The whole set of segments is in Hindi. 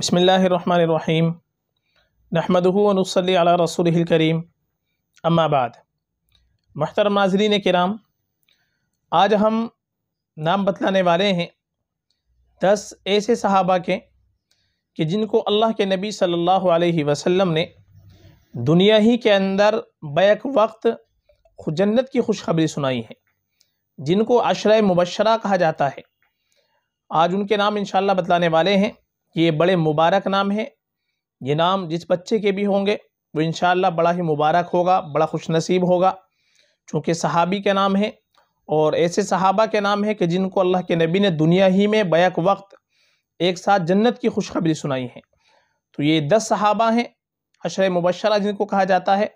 बसमीम नहमदनसली रसूल करीम अम्माबाद महतर नाजरीन कराम आज हम नाम बतलाने वाले हैं दस ऐसे सहाबा के कि जिनको अल्लाह के नबी सल्लल्लाहु अलैहि वसल्लम ने दुनिया ही के अंदर बैक वक्त जन्नत की खुशखबरी सुनाई है जिनको अशर मुबशरा कहा जाता है आज उनके नाम इन बतलाने वाले हैं ये बड़े मुबारक नाम हैं ये नाम जिस बच्चे के भी होंगे वो इन बड़ा ही मुबारक होगा बड़ा खुश नसीब होगा चूँकि सहाबी के नाम है और ऐसे सहाबा के नाम हैं कि जिनको अल्लाह के नबी ने दुनिया ही में बैक वक्त एक साथ जन्नत की खुशखबरी सुनाई है तो ये दस सहाबा हैं अशर मुबशरा जिनको कहा जाता है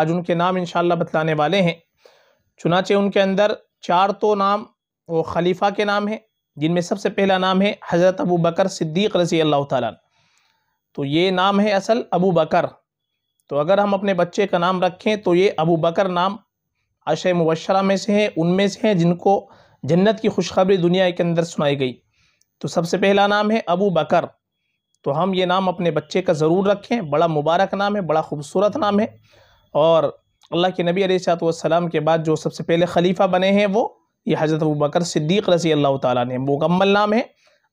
आज उनके नाम इन बतलाने वाले हैं चुनाचे उनके अंदर चार तो नाम वो खलीफा के नाम हैं जिनमें सबसे पहला नाम है हज़रत अबू बकर सिद्दीक़ रसी अल्लाह त तो ये नाम है असल अबू बकर तो अगर हम अपने बच्चे का नाम रखें तो ये अबू बकर नाम आशय मुबशरा में से हैं उनमें से हैं जिनको जन्नत की खुशखबरी दुनिया के अंदर सुनाई गई तो सबसे पहला नाम है अबू बकर तो हम ये नाम अपने बच्चे का ज़रूर रखें बड़ा मुबारक नाम है बड़ा खूबसूरत नाम है और अल्लाह के नबी अलैहि के बाद जो सबसे पहले खलीफा बने हैं वो ये हज़रत अबू बकर सिद्दीक़ रसी अल्लाह ताली मुकम्मल नाम है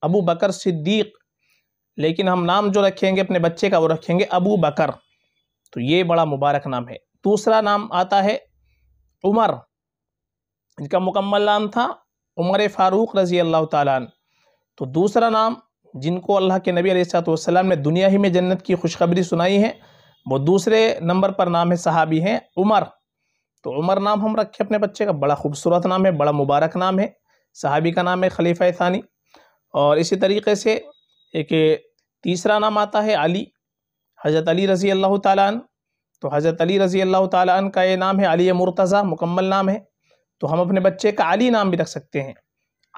अबू बकर सिद्दीक़ लेकिन हम नाम जो रखेंगे अपने बच्चे का वो रखेंगे अबू बकर तो ये बड़ा मुबारक नाम है दूसरा नाम आता है उमर इनका मुकम्मल नाम था उमर फ़ारूक रजी अल्लाह तालन तो दूसरा नाम जिनको अल्लाह के नबी वसल्लम ने दुनिया ही में जन्नत की खुशखबरी सुनाई है वो दूसरे नंबर पर नाम है सहाबी हैं उमर तो उमर नाम हम रखे अपने बच्चे का बड़ा खूबसूरत नाम है बड़ा मुबारक नाम है सहाबी का नाम है खलीफा थानी और इसी तरीके से एक तीसरा नाम आता है अली हज़रत अली रज़ी अल्लाह तन तो हज़रत अली रज़ी अल्लाह तन का ये नाम है अली मुर्तज़ा मुकम्मल नाम है तो हम अपने बच्चे का अली नाम भी रख सकते हैं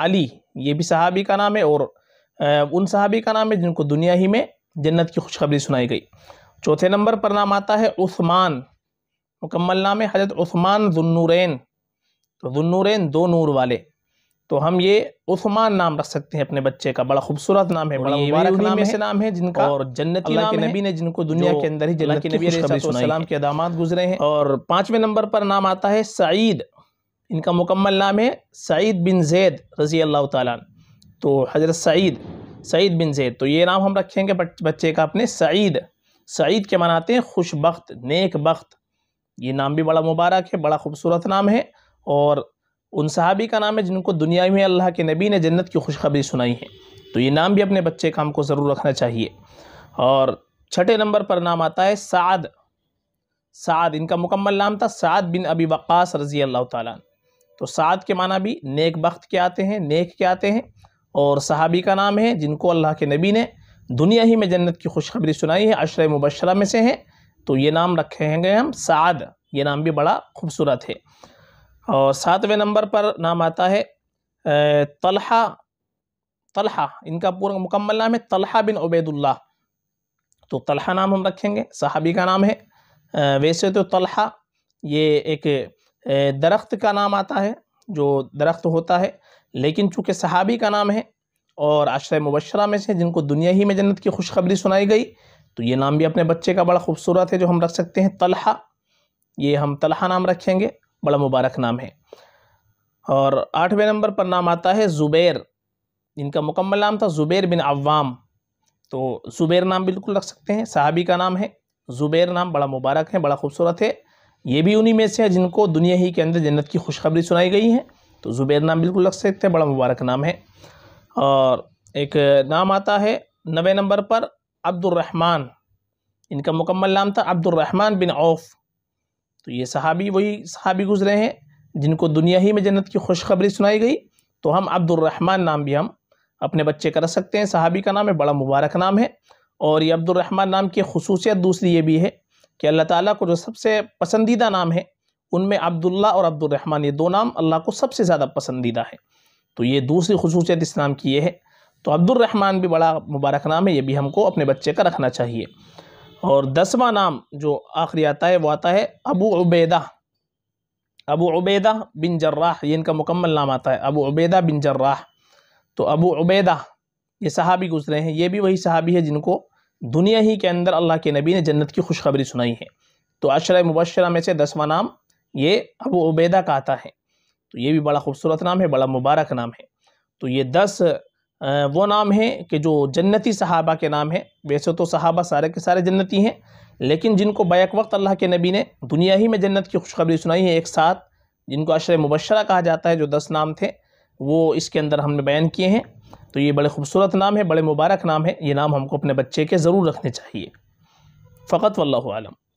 अली ये भी सहाबी का नाम है और उन सहाबी का नाम है जिनको दुनिया ही में जन्नत की खुशखबरी सुनाई गई चौथे नंबर पर नाम आता है उस्मान मुकम्मल नाम है हज़रत उस्मान जुन्नूरैन तो जुन्नूरैन दो नूर वाले तो हम ये उस्मान नाम रख सकते हैं अपने बच्चे का बड़ा खूबसूरत नाम है बड़ा मुबारक नाम है नाम है जिनका और जन्नत के नबी ने जिनको दुनिया के अंदर ही जन्नत के नबी सलाम के अदामात गुजरे हैं और पाँचवें नंबर पर नाम आता है सईद इनका मुकम्मल नाम है सईद बिन जैद रज़ी अल्लाह ताला तो हज़रत सईद सईद बिन जैद तो ये नाम हम रखेंगे बच्चे का अपने सईद सईद के मनाते हैं खुशबख्त नेक बख्त ये नाम भी बड़ा मुबारक है बड़ा खूबसूरत नाम है और उन सहाबी का नाम है जिनको दुनिया में अल्लाह के नबी ने जन्नत की खुशखबरी सुनाई है तो ये नाम भी अपने बच्चे का हमको ज़रूर रखना चाहिए और छठे नंबर पर नाम आता है साद साद इनका मुकम्मल नाम था साद बिन अबी वक्स रज़ी अल्लाह त तो साद के माना भी नेक वक्त के आते हैं नेक के आते हैं और सहाबी का नाम है जिनको अल्लाह के नबी ने दुनिया ही में जन्नत की खुशखबरी सुनाई है अशर मुबशरा में से हैं तो ये नाम रखे हैं हम साद ये नाम भी बड़ा खूबसूरत है और सातवें नंबर पर नाम आता है तलहा तलहा इनका पूरा मुकम्मल नाम है तलहा बिन उबैदुल्ला तो तलहा नाम हम रखेंगे सहाबी का नाम है वैसे तो तलहा ये एक दरख्त का नाम आता है जो दरख्त होता है लेकिन चूँकि सहाबी का नाम है और आश्रय मुबशरा में से जिनको दुनिया ही में जन्नत की खुशखबरी सुनाई गई तो ये नाम भी अपने बच्चे का बड़ा खूबसूरत है जो हम रख सकते हैं तलहा ये हम तलहा नाम रखेंगे बड़ा मुबारक नाम है और आठवें नंबर पर नाम आता है ज़ुबैर इनका मुकम्मल नाम था ज़ुबैर बिन अवाम तो ज़ुबैर नाम बिल्कुल रख सकते हैं साहबी का नाम है ज़ुबैर नाम बड़ा मुबारक है बड़ा खूबसूरत है ये भी उन्हीं में से है जिनको दुनिया ही के अंदर जन्नत की खुशखबरी सुनाई गई है तो ज़ुबैर नाम बिल्कुल रख सकते हैं बड़ा मुबारक नाम है और एक नाम आता है नवे नंबर पर अब्दुलरहमान इनका मुकम्मल नाम था अब्दुलरहमान बिन औफ तो ये सहाबी वही सहाबी गुजरे हैं जिनको दुनिया ही में जन्नत की खुशखबरी सुनाई गई तो हम अब्दुलरहमान नाम भी हम अपने बच्चे का रख सकते हैं सहाबी का नाम है बड़ा मुबारक नाम है और ये अब्दुलरहमान नाम की खसूसियत दूसरी ये भी है कि अल्लाह ताला को जो सबसे पसंदीदा नाम है उनमें अब्दुल्ला और अब्दुलरहमान ये दो नाम अल्लाह को सबसे ज़्यादा पसंदीदा है तो ये दूसरी खसूसियत इस नाम की ये है तो अब्दुलरहमान भी बड़ा मुबारक नाम है ये भी हमको अपने बच्चे का रखना चाहिए और दसवा नाम जो आखिरी आता है वो आता है अबू उबैदा अबू उबैदा बिन जर्राह ये इनका मुकम्मल नाम आता है अबू उबैदा बिन जर्राह तो अबू उबैदा ये सहाबी गुजरे हैं ये भी वही सहाबी है जिनको दुनिया ही के अंदर अल्लाह के नबी ने जन्नत की खुशखबरी सुनाई है तो अशर मुबशरा में से दसवा नाम ये अबू उबैदा का आता है तो ये भी बड़ा खूबसूरत नाम है बड़ा मुबारक नाम है तो ये दस वो नाम है कि जो जन्नती सहाबा के नाम है वैसे तो सहाबा सारे के सारे जन्नती हैं लेकिन जिनको बैक वक्त अल्लाह के नबी ने दुनिया ही में जन्नत की खुशखबरी सुनाई है एक साथ जिनको अशर मुबशरा कहा जाता है जो दस नाम थे वो इसके अंदर हमने बयान किए हैं तो ये बड़े खूबसूरत नाम है बड़े मुबारक नाम है ये नाम हमको अपने बच्चे के ज़रूर रखने चाहिए फ़कत वल्लम